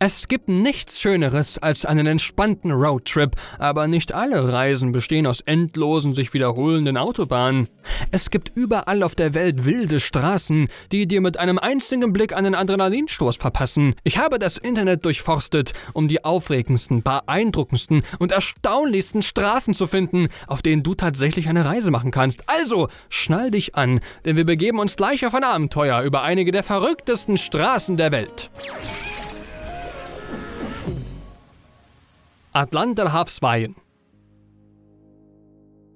Es gibt nichts Schöneres als einen entspannten Roadtrip, aber nicht alle Reisen bestehen aus endlosen, sich wiederholenden Autobahnen. Es gibt überall auf der Welt wilde Straßen, die dir mit einem einzigen Blick einen Adrenalinstoß verpassen. Ich habe das Internet durchforstet, um die aufregendsten, beeindruckendsten und erstaunlichsten Straßen zu finden, auf denen du tatsächlich eine Reise machen kannst. Also, schnall dich an, denn wir begeben uns gleich auf ein Abenteuer über einige der verrücktesten Straßen der Welt. Atlanterhavsweien.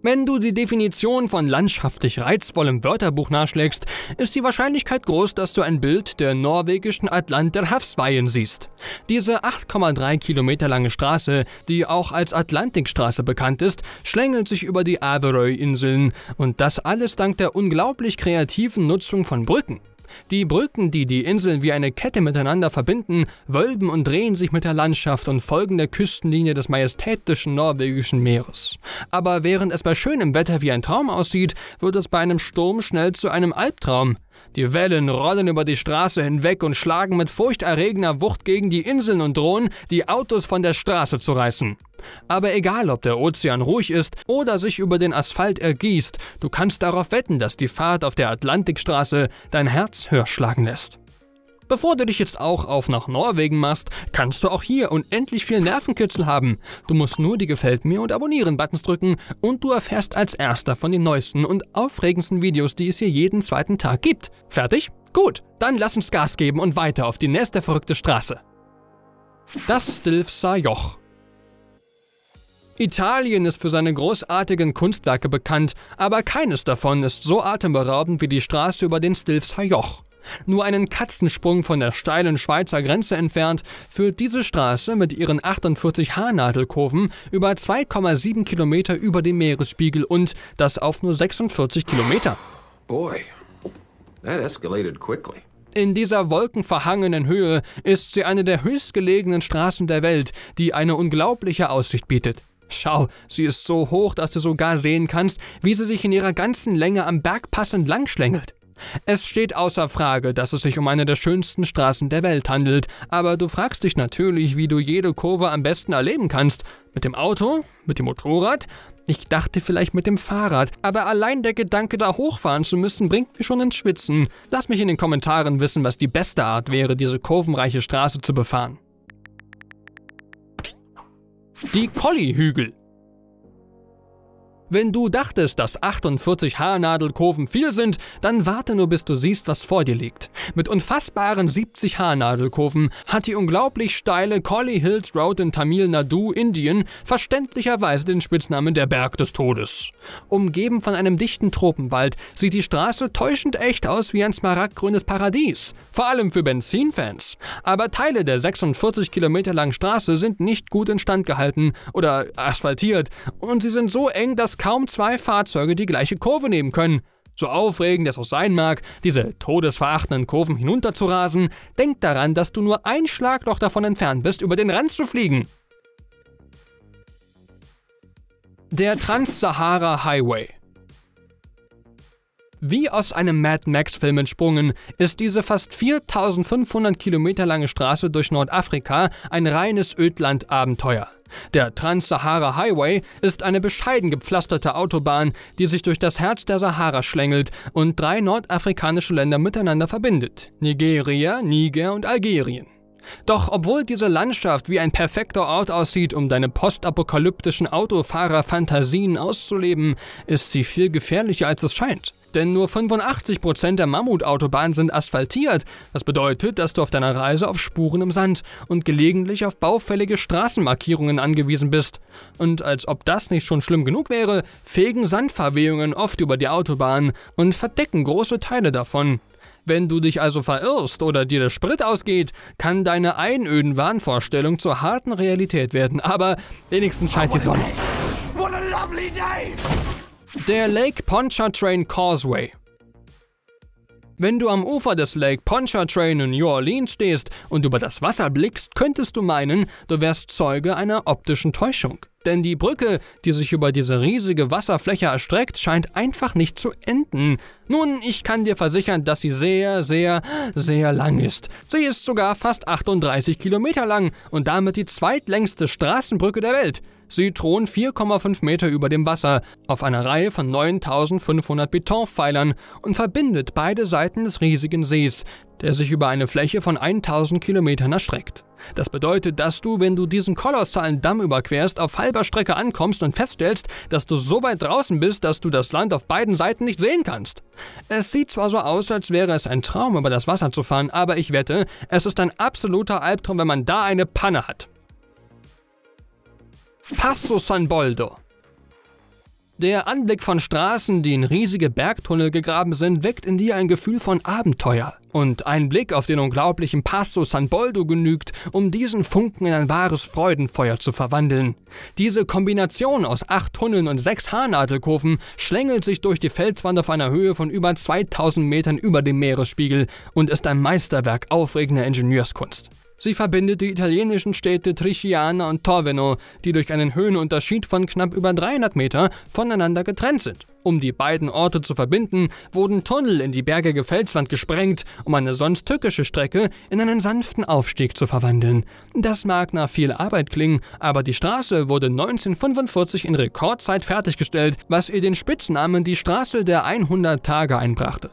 Wenn du die Definition von landschaftlich reizvollem Wörterbuch nachschlägst, ist die Wahrscheinlichkeit groß, dass du ein Bild der norwegischen Atlanterhavsveien siehst. Diese 8,3 Kilometer lange Straße, die auch als Atlantikstraße bekannt ist, schlängelt sich über die Averøy-Inseln und das alles dank der unglaublich kreativen Nutzung von Brücken. Die Brücken, die die Inseln wie eine Kette miteinander verbinden, wölben und drehen sich mit der Landschaft und folgen der Küstenlinie des majestätischen norwegischen Meeres. Aber während es bei schönem Wetter wie ein Traum aussieht, wird es bei einem Sturm schnell zu einem Albtraum. Die Wellen rollen über die Straße hinweg und schlagen mit furchterregender Wucht gegen die Inseln und drohen, die Autos von der Straße zu reißen. Aber egal, ob der Ozean ruhig ist oder sich über den Asphalt ergießt, du kannst darauf wetten, dass die Fahrt auf der Atlantikstraße dein Herz höher schlagen lässt. Bevor du dich jetzt auch auf nach Norwegen machst, kannst du auch hier unendlich viel Nervenkitzel haben. Du musst nur die Gefällt mir und Abonnieren Buttons drücken und du erfährst als erster von den neuesten und aufregendsten Videos, die es hier jeden zweiten Tag gibt. Fertig? Gut, dann lass uns Gas geben und weiter auf die nächste verrückte Straße. Das Stilfser Joch Italien ist für seine großartigen Kunstwerke bekannt, aber keines davon ist so atemberaubend wie die Straße über den Stilfser Joch. Nur einen Katzensprung von der steilen Schweizer Grenze entfernt führt diese Straße mit ihren 48 Haarnadelkurven über 2,7 Kilometer über dem Meeresspiegel und das auf nur 46 Kilometer. Boy, that escalated quickly. In dieser wolkenverhangenen Höhe ist sie eine der höchstgelegenen Straßen der Welt, die eine unglaubliche Aussicht bietet. Schau, sie ist so hoch, dass du sogar sehen kannst, wie sie sich in ihrer ganzen Länge am Bergpass entlang schlängelt. Es steht außer Frage, dass es sich um eine der schönsten Straßen der Welt handelt, aber du fragst dich natürlich, wie du jede Kurve am besten erleben kannst. Mit dem Auto? Mit dem Motorrad? Ich dachte vielleicht mit dem Fahrrad, aber allein der Gedanke, da hochfahren zu müssen, bringt mich schon ins Schwitzen. Lass mich in den Kommentaren wissen, was die beste Art wäre, diese kurvenreiche Straße zu befahren. Die Collie-Hügel wenn du dachtest, dass 48 Haarnadelkurven viel sind, dann warte nur bis du siehst, was vor dir liegt. Mit unfassbaren 70 Haarnadelkurven hat die unglaublich steile Collie Hills Road in Tamil Nadu, Indien, verständlicherweise den Spitznamen der Berg des Todes. Umgeben von einem dichten Tropenwald sieht die Straße täuschend echt aus wie ein smaragdgrünes Paradies, vor allem für Benzinfans. Aber Teile der 46 Kilometer langen Straße sind nicht gut instand gehalten oder asphaltiert und sie sind so eng, dass kaum zwei Fahrzeuge die gleiche Kurve nehmen können. So aufregend es auch sein mag, diese todesverachtenden Kurven hinunterzurasen, denk daran, dass du nur ein Schlagloch davon entfernt bist, über den Rand zu fliegen. Der Trans-Sahara Highway wie aus einem Mad Max-Film entsprungen, ist diese fast 4500 Kilometer lange Straße durch Nordafrika ein reines Ödland-Abenteuer. Der Trans-Sahara Highway ist eine bescheiden gepflasterte Autobahn, die sich durch das Herz der Sahara schlängelt und drei nordafrikanische Länder miteinander verbindet: Nigeria, Niger und Algerien. Doch obwohl diese Landschaft wie ein perfekter Ort aussieht, um deine postapokalyptischen Autofahrer-Fantasien auszuleben, ist sie viel gefährlicher als es scheint. Denn nur 85% der Mammutautobahnen sind asphaltiert. Das bedeutet, dass du auf deiner Reise auf Spuren im Sand und gelegentlich auf baufällige Straßenmarkierungen angewiesen bist. Und als ob das nicht schon schlimm genug wäre, fegen Sandverwehungen oft über die Autobahn und verdecken große Teile davon. Wenn du dich also verirrst oder dir der Sprit ausgeht, kann deine einöden Wahnvorstellung zur harten Realität werden. Aber wenigstens scheint die Sonne. What a lovely day! Der Lake Pontchartrain Causeway. Wenn du am Ufer des Lake Pontchartrain in New Orleans stehst und über das Wasser blickst, könntest du meinen, du wärst Zeuge einer optischen Täuschung. Denn die Brücke, die sich über diese riesige Wasserfläche erstreckt, scheint einfach nicht zu enden. Nun, ich kann dir versichern, dass sie sehr, sehr, sehr lang ist. Sie ist sogar fast 38 Kilometer lang und damit die zweitlängste Straßenbrücke der Welt. Sie thront 4,5 Meter über dem Wasser auf einer Reihe von 9500 Betonpfeilern und verbindet beide Seiten des riesigen Sees, der sich über eine Fläche von 1000 Kilometern erstreckt. Das bedeutet, dass du, wenn du diesen kolossalen Damm überquerst, auf halber Strecke ankommst und feststellst, dass du so weit draußen bist, dass du das Land auf beiden Seiten nicht sehen kannst. Es sieht zwar so aus, als wäre es ein Traum, über das Wasser zu fahren, aber ich wette, es ist ein absoluter Albtraum, wenn man da eine Panne hat. Passo San Boldo der Anblick von Straßen, die in riesige Bergtunnel gegraben sind, weckt in dir ein Gefühl von Abenteuer. Und ein Blick auf den unglaublichen Passo San Boldo genügt, um diesen Funken in ein wahres Freudenfeuer zu verwandeln. Diese Kombination aus acht Tunneln und sechs Haarnadelkurven schlängelt sich durch die Felswand auf einer Höhe von über 2000 Metern über dem Meeresspiegel und ist ein Meisterwerk aufregender Ingenieurskunst. Sie verbindet die italienischen Städte Trichiana und Torveno, die durch einen Höhenunterschied von knapp über 300 Meter voneinander getrennt sind. Um die beiden Orte zu verbinden, wurden Tunnel in die bergige Felswand gesprengt, um eine sonst tückische Strecke in einen sanften Aufstieg zu verwandeln. Das mag nach viel Arbeit klingen, aber die Straße wurde 1945 in Rekordzeit fertiggestellt, was ihr den Spitznamen die Straße der 100 Tage einbrachte.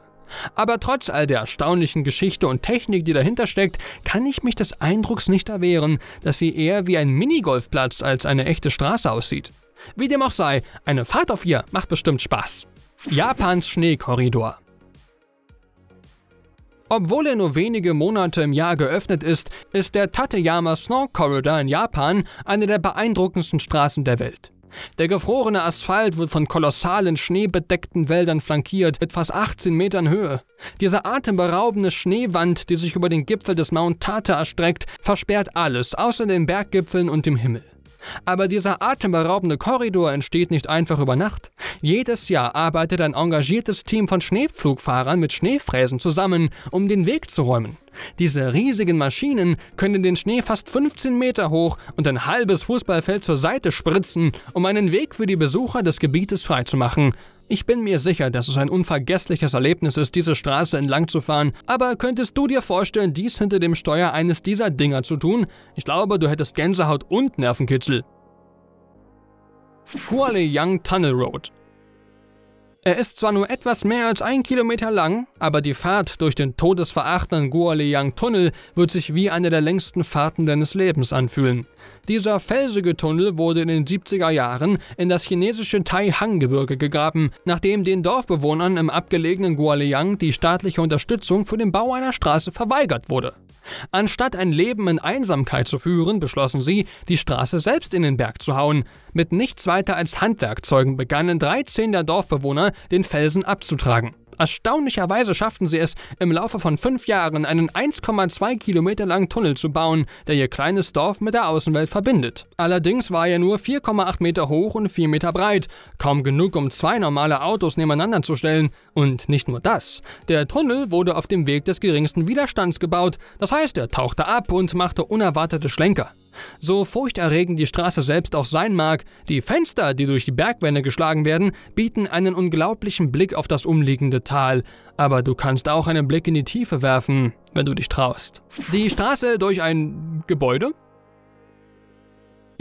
Aber trotz all der erstaunlichen Geschichte und Technik, die dahinter steckt, kann ich mich des Eindrucks nicht erwehren, dass sie eher wie ein Minigolfplatz als eine echte Straße aussieht. Wie dem auch sei, eine Fahrt auf ihr macht bestimmt Spaß. Japans Schneekorridor obwohl er nur wenige Monate im Jahr geöffnet ist, ist der Tateyama Snow Corridor in Japan eine der beeindruckendsten Straßen der Welt. Der gefrorene Asphalt wird von kolossalen schneebedeckten Wäldern flankiert, mit fast 18 Metern Höhe. Diese atemberaubende Schneewand, die sich über den Gipfel des Mount Tata erstreckt, versperrt alles, außer den Berggipfeln und dem Himmel. Aber dieser atemberaubende Korridor entsteht nicht einfach über Nacht. Jedes Jahr arbeitet ein engagiertes Team von Schneepflugfahrern mit Schneefräsen zusammen, um den Weg zu räumen. Diese riesigen Maschinen können den Schnee fast 15 Meter hoch und ein halbes Fußballfeld zur Seite spritzen, um einen Weg für die Besucher des Gebietes freizumachen. Ich bin mir sicher, dass es ein unvergessliches Erlebnis ist, diese Straße entlang zu fahren, aber könntest du dir vorstellen, dies hinter dem Steuer eines dieser Dinger zu tun? Ich glaube, du hättest Gänsehaut und Nervenkitzel. Hualien Tunnel Road er ist zwar nur etwas mehr als ein Kilometer lang, aber die Fahrt durch den todesverachtenden Guoleyang-Tunnel wird sich wie eine der längsten Fahrten deines Lebens anfühlen. Dieser felsige Tunnel wurde in den 70er Jahren in das chinesische Taihang-Gebirge gegraben, nachdem den Dorfbewohnern im abgelegenen Guoleyang die staatliche Unterstützung für den Bau einer Straße verweigert wurde. Anstatt ein Leben in Einsamkeit zu führen, beschlossen sie, die Straße selbst in den Berg zu hauen. Mit nichts weiter als Handwerkzeugen begannen 13 der Dorfbewohner, den Felsen abzutragen. Erstaunlicherweise schafften sie es, im Laufe von fünf Jahren einen 1,2 Kilometer langen Tunnel zu bauen, der ihr kleines Dorf mit der Außenwelt verbindet. Allerdings war er nur 4,8 Meter hoch und 4 Meter breit, kaum genug, um zwei normale Autos nebeneinander zu stellen. Und nicht nur das. Der Tunnel wurde auf dem Weg des geringsten Widerstands gebaut, das heißt, er tauchte ab und machte unerwartete Schlenker. So furchterregend die Straße selbst auch sein mag, die Fenster, die durch die Bergwände geschlagen werden, bieten einen unglaublichen Blick auf das umliegende Tal. Aber du kannst auch einen Blick in die Tiefe werfen, wenn du dich traust. Die Straße durch ein Gebäude?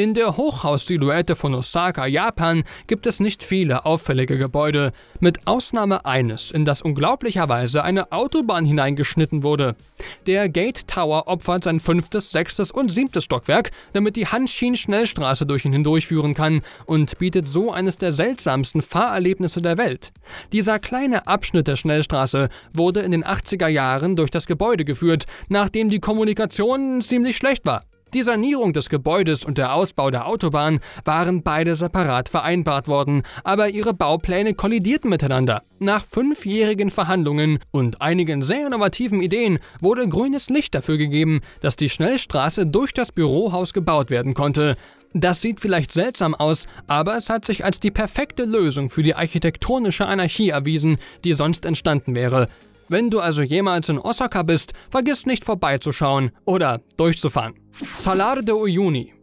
In der Hochhaussilhouette von Osaka, Japan, gibt es nicht viele auffällige Gebäude, mit Ausnahme eines, in das unglaublicherweise eine Autobahn hineingeschnitten wurde. Der Gate Tower opfert sein fünftes, sechstes und siebtes Stockwerk, damit die Hanshin-Schnellstraße durch ihn hindurchführen kann und bietet so eines der seltsamsten Fahrerlebnisse der Welt. Dieser kleine Abschnitt der Schnellstraße wurde in den 80er Jahren durch das Gebäude geführt, nachdem die Kommunikation ziemlich schlecht war. Die Sanierung des Gebäudes und der Ausbau der Autobahn waren beide separat vereinbart worden, aber ihre Baupläne kollidierten miteinander. Nach fünfjährigen Verhandlungen und einigen sehr innovativen Ideen wurde grünes Licht dafür gegeben, dass die Schnellstraße durch das Bürohaus gebaut werden konnte. Das sieht vielleicht seltsam aus, aber es hat sich als die perfekte Lösung für die architektonische Anarchie erwiesen, die sonst entstanden wäre. Wenn du also jemals in Osaka bist, vergiss nicht vorbeizuschauen oder durchzufahren. Salar de Uyuni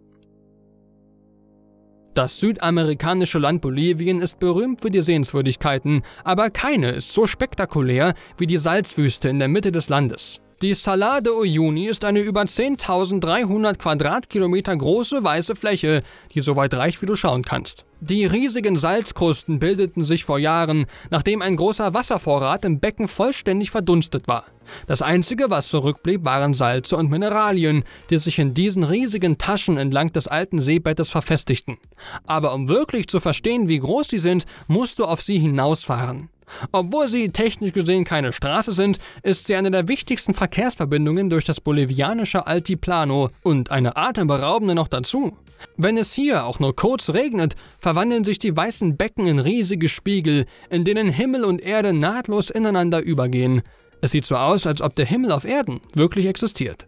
das südamerikanische Land Bolivien ist berühmt für die Sehenswürdigkeiten, aber keine ist so spektakulär wie die Salzwüste in der Mitte des Landes. Die Salade de Uyuni ist eine über 10.300 Quadratkilometer große weiße Fläche, die so weit reicht, wie du schauen kannst. Die riesigen Salzkrusten bildeten sich vor Jahren, nachdem ein großer Wasservorrat im Becken vollständig verdunstet war. Das Einzige, was zurückblieb, waren Salze und Mineralien, die sich in diesen riesigen Taschen entlang des alten Seebettes verfestigten. Aber um wirklich zu verstehen, wie groß sie sind, musst du auf sie hinausfahren. Obwohl sie technisch gesehen keine Straße sind, ist sie eine der wichtigsten Verkehrsverbindungen durch das bolivianische Altiplano und eine atemberaubende noch dazu. Wenn es hier auch nur kurz regnet, verwandeln sich die weißen Becken in riesige Spiegel, in denen Himmel und Erde nahtlos ineinander übergehen. Es sieht so aus, als ob der Himmel auf Erden wirklich existiert.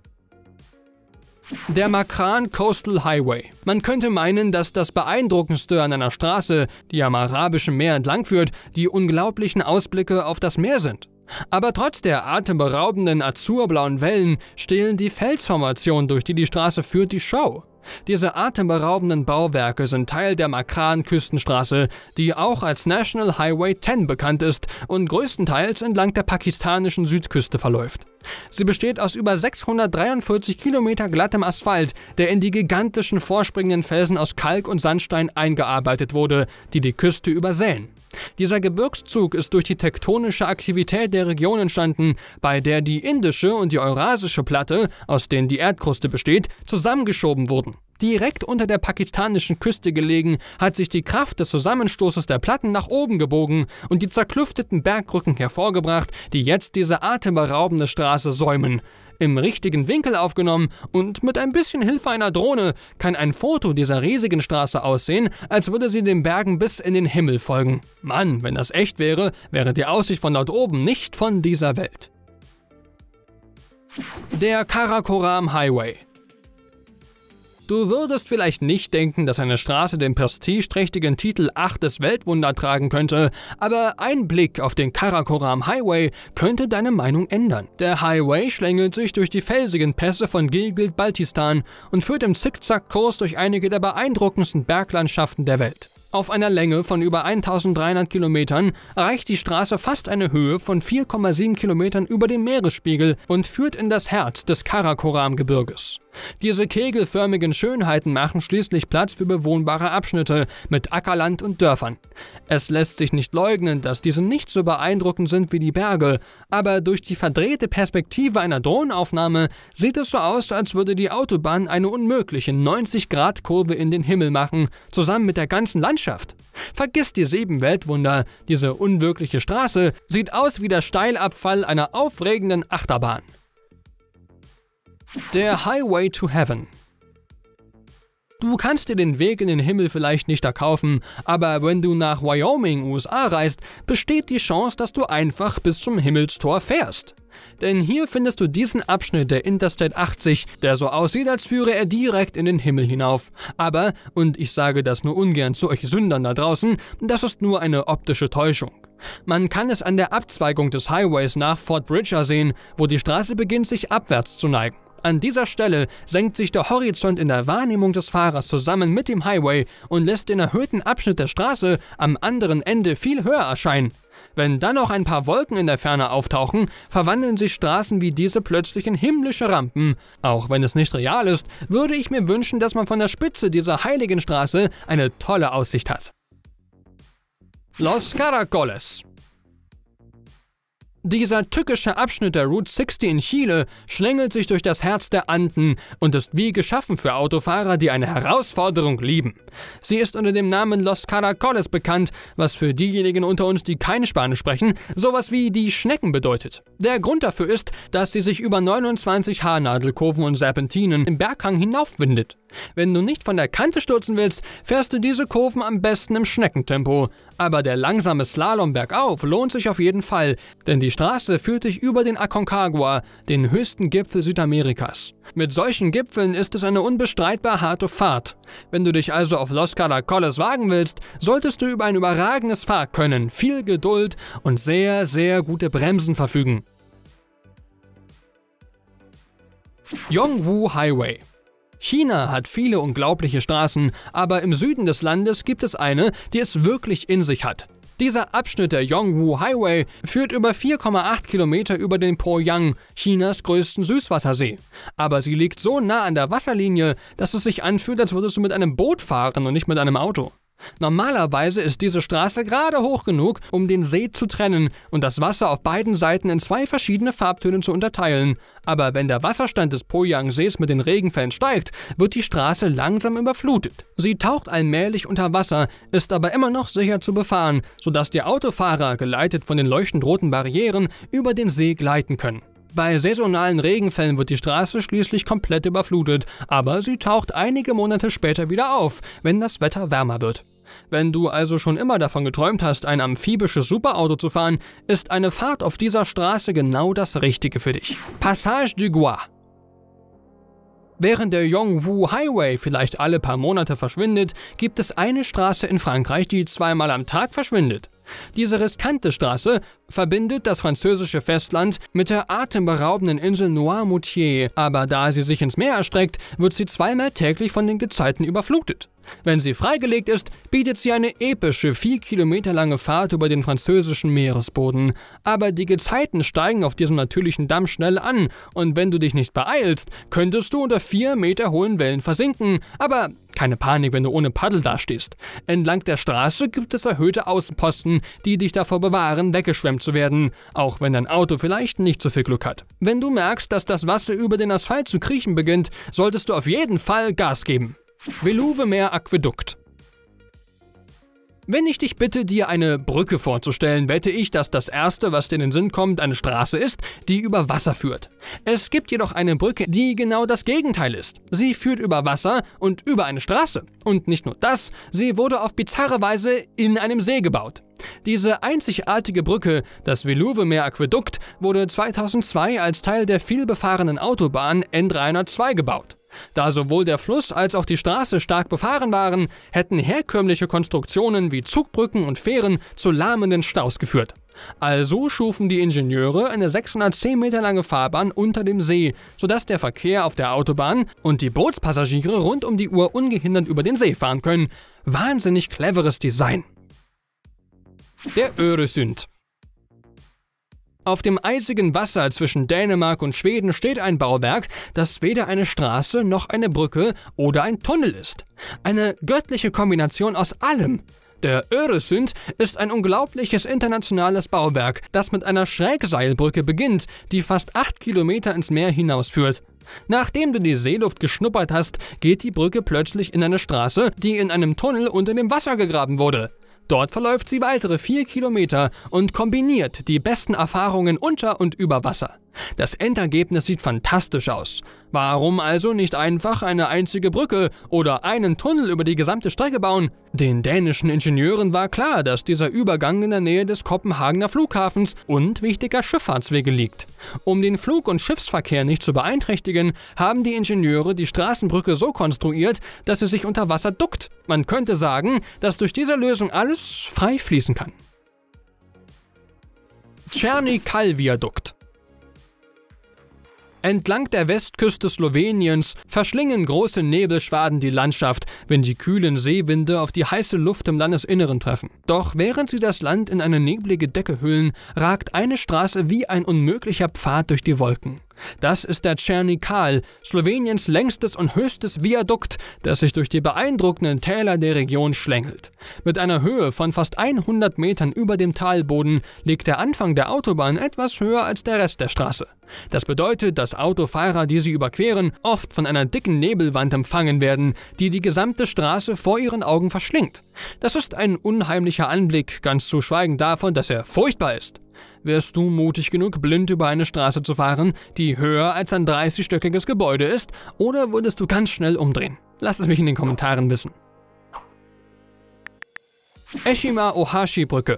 Der Makran Coastal Highway. Man könnte meinen, dass das Beeindruckendste an einer Straße, die am Arabischen Meer entlangführt, die unglaublichen Ausblicke auf das Meer sind. Aber trotz der atemberaubenden azurblauen Wellen stehlen die Felsformationen, durch die die Straße führt, die Show. Diese atemberaubenden Bauwerke sind Teil der Makran Küstenstraße, die auch als National Highway 10 bekannt ist und größtenteils entlang der pakistanischen Südküste verläuft. Sie besteht aus über 643 Kilometer glattem Asphalt, der in die gigantischen vorspringenden Felsen aus Kalk und Sandstein eingearbeitet wurde, die die Küste übersäen. Dieser Gebirgszug ist durch die tektonische Aktivität der Region entstanden, bei der die indische und die eurasische Platte, aus denen die Erdkruste besteht, zusammengeschoben wurden. Direkt unter der pakistanischen Küste gelegen, hat sich die Kraft des Zusammenstoßes der Platten nach oben gebogen und die zerklüfteten Bergrücken hervorgebracht, die jetzt diese atemberaubende Straße säumen im richtigen Winkel aufgenommen und mit ein bisschen Hilfe einer Drohne kann ein Foto dieser riesigen Straße aussehen, als würde sie den Bergen bis in den Himmel folgen. Mann, wenn das echt wäre, wäre die Aussicht von dort oben nicht von dieser Welt. Der Karakoram Highway Du würdest vielleicht nicht denken, dass eine Straße den prestigeträchtigen Titel 8 des Weltwunder tragen könnte, aber ein Blick auf den Karakoram Highway könnte deine Meinung ändern. Der Highway schlängelt sich durch die felsigen Pässe von Gilgit-Baltistan und führt im Zickzackkurs durch einige der beeindruckendsten Berglandschaften der Welt. Auf einer Länge von über 1300 Kilometern erreicht die Straße fast eine Höhe von 4,7 Kilometern über dem Meeresspiegel und führt in das Herz des Karakoram-Gebirges. Diese kegelförmigen Schönheiten machen schließlich Platz für bewohnbare Abschnitte mit Ackerland und Dörfern. Es lässt sich nicht leugnen, dass diese nicht so beeindruckend sind wie die Berge, aber durch die verdrehte Perspektive einer Drohnenaufnahme sieht es so aus, als würde die Autobahn eine unmögliche 90-Grad-Kurve in den Himmel machen, zusammen mit der ganzen Landschaft Landschaft. Vergiss die sieben Weltwunder, diese unwirkliche Straße sieht aus wie der Steilabfall einer aufregenden Achterbahn. Der Highway to Heaven Du kannst dir den Weg in den Himmel vielleicht nicht erkaufen, aber wenn du nach Wyoming, USA reist, besteht die Chance, dass du einfach bis zum Himmelstor fährst. Denn hier findest du diesen Abschnitt der Interstate 80, der so aussieht, als führe er direkt in den Himmel hinauf. Aber, und ich sage das nur ungern zu euch Sündern da draußen, das ist nur eine optische Täuschung. Man kann es an der Abzweigung des Highways nach Fort Bridger sehen, wo die Straße beginnt sich abwärts zu neigen. An dieser Stelle senkt sich der Horizont in der Wahrnehmung des Fahrers zusammen mit dem Highway und lässt den erhöhten Abschnitt der Straße am anderen Ende viel höher erscheinen. Wenn dann noch ein paar Wolken in der Ferne auftauchen, verwandeln sich Straßen wie diese plötzlich in himmlische Rampen. Auch wenn es nicht real ist, würde ich mir wünschen, dass man von der Spitze dieser heiligen Straße eine tolle Aussicht hat. Los Caracoles dieser tückische Abschnitt der Route 60 in Chile schlängelt sich durch das Herz der Anden und ist wie geschaffen für Autofahrer, die eine Herausforderung lieben. Sie ist unter dem Namen Los Caracoles bekannt, was für diejenigen unter uns, die keine Spanisch sprechen, sowas wie die Schnecken bedeutet. Der Grund dafür ist, dass sie sich über 29 Haarnadelkurven und Serpentinen im Berghang hinaufwindet. Wenn du nicht von der Kante stürzen willst, fährst du diese Kurven am besten im Schneckentempo aber der langsame Slalom bergauf lohnt sich auf jeden Fall, denn die Straße führt dich über den Aconcagua, den höchsten Gipfel Südamerikas. Mit solchen Gipfeln ist es eine unbestreitbar harte Fahrt. Wenn du dich also auf Los Caracoles wagen willst, solltest du über ein überragendes Fahrkönnen, viel Geduld und sehr, sehr gute Bremsen verfügen. Yongwu Highway China hat viele unglaubliche Straßen, aber im Süden des Landes gibt es eine, die es wirklich in sich hat. Dieser Abschnitt der Yongwu Highway führt über 4,8 Kilometer über den Poyang, Chinas größten Süßwassersee. Aber sie liegt so nah an der Wasserlinie, dass es sich anfühlt, als würdest du mit einem Boot fahren und nicht mit einem Auto. Normalerweise ist diese Straße gerade hoch genug, um den See zu trennen und das Wasser auf beiden Seiten in zwei verschiedene Farbtöne zu unterteilen. Aber wenn der Wasserstand des Poyang-Sees mit den Regenfällen steigt, wird die Straße langsam überflutet. Sie taucht allmählich unter Wasser, ist aber immer noch sicher zu befahren, sodass die Autofahrer, geleitet von den leuchtend roten Barrieren, über den See gleiten können. Bei saisonalen Regenfällen wird die Straße schließlich komplett überflutet, aber sie taucht einige Monate später wieder auf, wenn das Wetter wärmer wird. Wenn du also schon immer davon geträumt hast, ein amphibisches Superauto zu fahren, ist eine Fahrt auf dieser Straße genau das Richtige für dich. Passage du Gois Während der Yongwu Highway vielleicht alle paar Monate verschwindet, gibt es eine Straße in Frankreich, die zweimal am Tag verschwindet. Diese riskante Straße verbindet das französische Festland mit der atemberaubenden Insel Noirmoutier, aber da sie sich ins Meer erstreckt, wird sie zweimal täglich von den Gezeiten überflutet. Wenn sie freigelegt ist, bietet sie eine epische, vier Kilometer lange Fahrt über den französischen Meeresboden. Aber die Gezeiten steigen auf diesem natürlichen Damm schnell an und wenn du dich nicht beeilst, könntest du unter vier Meter hohen Wellen versinken. Aber keine Panik, wenn du ohne Paddel dastehst. Entlang der Straße gibt es erhöhte Außenposten, die dich davor bewahren, weggeschwemmt zu werden, auch wenn dein Auto vielleicht nicht so viel Glück hat. Wenn du merkst, dass das Wasser über den Asphalt zu kriechen beginnt, solltest du auf jeden Fall Gas geben. Veluwe Meer Aquädukt wenn ich dich bitte, dir eine Brücke vorzustellen, wette ich, dass das Erste, was dir in den Sinn kommt, eine Straße ist, die über Wasser führt. Es gibt jedoch eine Brücke, die genau das Gegenteil ist. Sie führt über Wasser und über eine Straße. Und nicht nur das, sie wurde auf bizarre Weise in einem See gebaut. Diese einzigartige Brücke, das Veluwe Meer Aquädukt, wurde 2002 als Teil der vielbefahrenen Autobahn N302 gebaut. Da sowohl der Fluss als auch die Straße stark befahren waren, hätten herkömmliche Konstruktionen wie Zugbrücken und Fähren zu lahmenden Staus geführt. Also schufen die Ingenieure eine 610 Meter lange Fahrbahn unter dem See, sodass der Verkehr auf der Autobahn und die Bootspassagiere rund um die Uhr ungehindert über den See fahren können. Wahnsinnig cleveres Design. Der Öresund auf dem eisigen Wasser zwischen Dänemark und Schweden steht ein Bauwerk, das weder eine Straße noch eine Brücke oder ein Tunnel ist. Eine göttliche Kombination aus allem. Der Öresund ist ein unglaubliches internationales Bauwerk, das mit einer Schrägseilbrücke beginnt, die fast 8 Kilometer ins Meer hinausführt. Nachdem du die Seeluft geschnuppert hast, geht die Brücke plötzlich in eine Straße, die in einem Tunnel unter dem Wasser gegraben wurde. Dort verläuft sie weitere vier Kilometer und kombiniert die besten Erfahrungen unter und über Wasser. Das Endergebnis sieht fantastisch aus. Warum also nicht einfach eine einzige Brücke oder einen Tunnel über die gesamte Strecke bauen? Den dänischen Ingenieuren war klar, dass dieser Übergang in der Nähe des Kopenhagener Flughafens und wichtiger Schifffahrtswege liegt. Um den Flug- und Schiffsverkehr nicht zu beeinträchtigen, haben die Ingenieure die Straßenbrücke so konstruiert, dass sie sich unter Wasser duckt. Man könnte sagen, dass durch diese Lösung alles frei fließen kann. Tschernikalviadukt Entlang der Westküste Sloweniens verschlingen große Nebelschwaden die Landschaft, wenn die kühlen Seewinde auf die heiße Luft im Landesinneren treffen. Doch während sie das Land in eine neblige Decke hüllen, ragt eine Straße wie ein unmöglicher Pfad durch die Wolken. Das ist der Czernikal, Sloweniens längstes und höchstes Viadukt, das sich durch die beeindruckenden Täler der Region schlängelt. Mit einer Höhe von fast 100 Metern über dem Talboden liegt der Anfang der Autobahn etwas höher als der Rest der Straße. Das bedeutet, dass Autofahrer, die sie überqueren, oft von einer dicken Nebelwand empfangen werden, die die gesamte Straße vor ihren Augen verschlingt. Das ist ein unheimlicher Anblick, ganz zu schweigen davon, dass er furchtbar ist wärst du mutig genug, blind über eine Straße zu fahren, die höher als ein 30-stöckiges Gebäude ist, oder würdest du ganz schnell umdrehen? Lass es mich in den Kommentaren wissen. Eshima Ohashi Brücke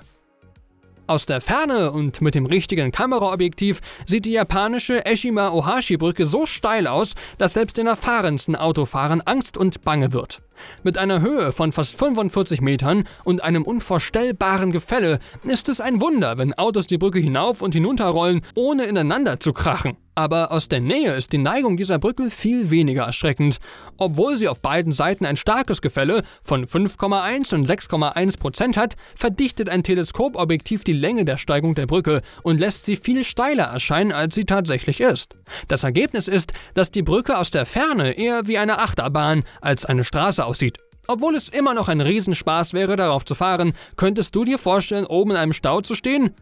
aus der Ferne und mit dem richtigen Kameraobjektiv sieht die japanische Eshima Ohashi Brücke so steil aus, dass selbst den erfahrensten Autofahrern Angst und Bange wird. Mit einer Höhe von fast 45 Metern und einem unvorstellbaren Gefälle ist es ein Wunder, wenn Autos die Brücke hinauf und hinunterrollen, ohne ineinander zu krachen. Aber aus der Nähe ist die Neigung dieser Brücke viel weniger erschreckend, obwohl sie auf beiden Seiten ein starkes Gefälle von 5,1 und 6,1 Prozent hat, verdichtet ein Teleskopobjektiv die Länge der Steigung der Brücke und lässt sie viel steiler erscheinen, als sie tatsächlich ist. Das Ergebnis ist, dass die Brücke aus der Ferne eher wie eine Achterbahn als eine Straße aussieht. Obwohl es immer noch ein Riesenspaß wäre, darauf zu fahren, könntest du dir vorstellen, oben in einem Stau zu stehen?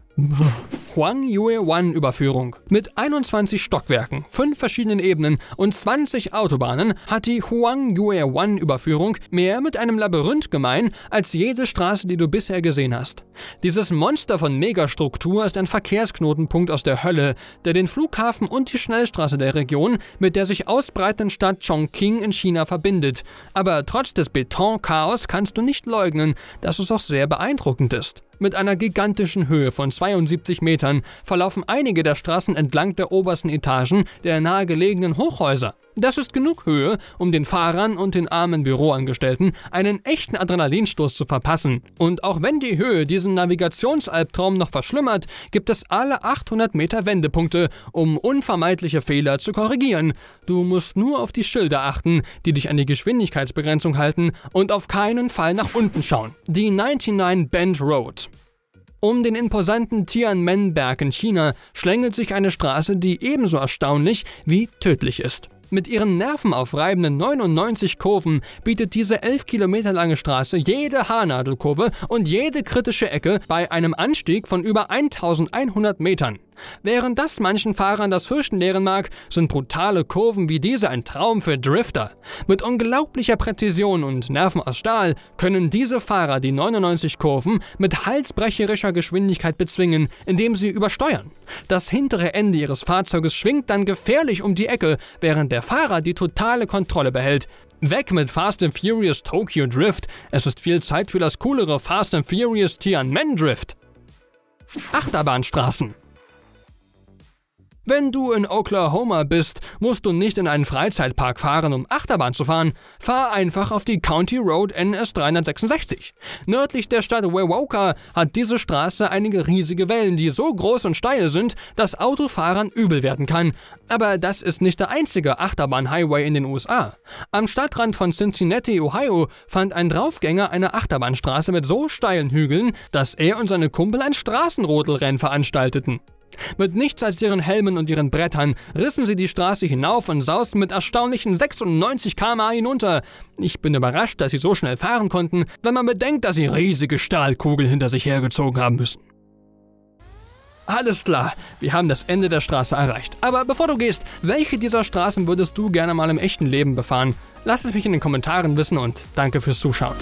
Huang Yue Wan Überführung. Mit 21 Stockwerken, 5 verschiedenen Ebenen und 20 Autobahnen hat die Huang Yue Wan Überführung mehr mit einem Labyrinth gemein als jede Straße, die du bisher gesehen hast. Dieses Monster von Megastruktur ist ein Verkehrsknotenpunkt aus der Hölle, der den Flughafen und die Schnellstraße der Region mit der sich ausbreitenden Stadt Chongqing in China verbindet. Aber trotz des Betonchaos kannst du nicht leugnen, dass es auch sehr beeindruckend ist. Mit einer gigantischen Höhe von 72 Metern verlaufen einige der Straßen entlang der obersten Etagen der nahegelegenen Hochhäuser. Das ist genug Höhe, um den Fahrern und den armen Büroangestellten einen echten Adrenalinstoß zu verpassen. Und auch wenn die Höhe diesen Navigationsalbtraum noch verschlimmert, gibt es alle 800 Meter Wendepunkte, um unvermeidliche Fehler zu korrigieren. Du musst nur auf die Schilder achten, die dich an die Geschwindigkeitsbegrenzung halten und auf keinen Fall nach unten schauen. Die 99 Bend Road. Um den imposanten Tiananmen-Berg in China schlängelt sich eine Straße, die ebenso erstaunlich wie tödlich ist. Mit ihren nervenaufreibenden 99 Kurven bietet diese 11 Kilometer lange Straße jede Haarnadelkurve und jede kritische Ecke bei einem Anstieg von über 1100 Metern. Während das manchen Fahrern das Fürchten lehren mag, sind brutale Kurven wie diese ein Traum für Drifter. Mit unglaublicher Präzision und Nerven aus Stahl können diese Fahrer die 99 Kurven mit halsbrecherischer Geschwindigkeit bezwingen, indem sie übersteuern. Das hintere Ende ihres Fahrzeuges schwingt dann gefährlich um die Ecke, während der Fahrer die totale Kontrolle behält. Weg mit Fast and Furious Tokyo Drift. Es ist viel Zeit für das coolere Fast and Furious Tianmen Drift. Achterbahnstraßen. Wenn du in Oklahoma bist, musst du nicht in einen Freizeitpark fahren, um Achterbahn zu fahren. Fahr einfach auf die County Road NS 366. Nördlich der Stadt Wewoka hat diese Straße einige riesige Wellen, die so groß und steil sind, dass Autofahrern übel werden kann. Aber das ist nicht der einzige Achterbahn-Highway in den USA. Am Stadtrand von Cincinnati, Ohio, fand ein Draufgänger eine Achterbahnstraße mit so steilen Hügeln, dass er und seine Kumpel ein Straßenrodelrennen veranstalteten. Mit nichts als ihren Helmen und ihren Brettern rissen sie die Straße hinauf und sausten mit erstaunlichen 96 km/h hinunter. Ich bin überrascht, dass sie so schnell fahren konnten, wenn man bedenkt, dass sie riesige Stahlkugeln hinter sich hergezogen haben müssen. Alles klar, wir haben das Ende der Straße erreicht. Aber bevor du gehst, welche dieser Straßen würdest du gerne mal im echten Leben befahren? Lass es mich in den Kommentaren wissen und danke fürs Zuschauen.